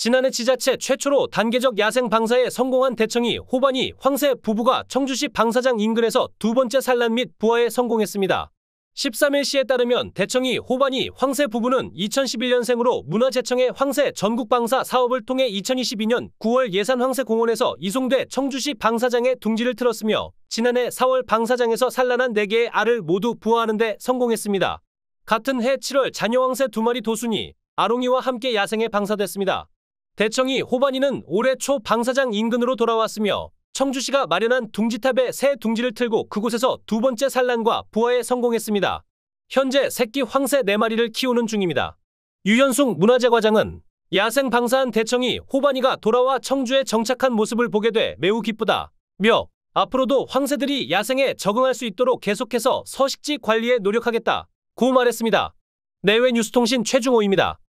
지난해 지자체 최초로 단계적 야생 방사에 성공한 대청이 호반이 황새 부부가 청주시 방사장 인근에서 두 번째 산란 및 부화에 성공했습니다. 13일 시에 따르면 대청이 호반이 황새 부부는 2011년생으로 문화재청의 황새 전국방사 사업을 통해 2022년 9월 예산 황새공원에서 이송돼 청주시 방사장에 둥지를 틀었으며 지난해 4월 방사장에서 산란한 4개의 알을 모두 부화하는 데 성공했습니다. 같은 해 7월 자녀 황새 두 마리 도순이 아롱이와 함께 야생에 방사됐습니다. 대청이 호반이는 올해 초 방사장 인근으로 돌아왔으며 청주시가 마련한 둥지탑에 새 둥지를 틀고 그곳에서 두 번째 산란과 부화에 성공했습니다. 현재 새끼 황새 4마리를 키우는 중입니다. 유현숙 문화재과장은 야생 방사한 대청이 호반이가 돌아와 청주에 정착한 모습을 보게 돼 매우 기쁘다. 며 앞으로도 황새들이 야생에 적응할 수 있도록 계속해서 서식지 관리에 노력하겠다. 고 말했습니다. 내외뉴스통신 최중호입니다.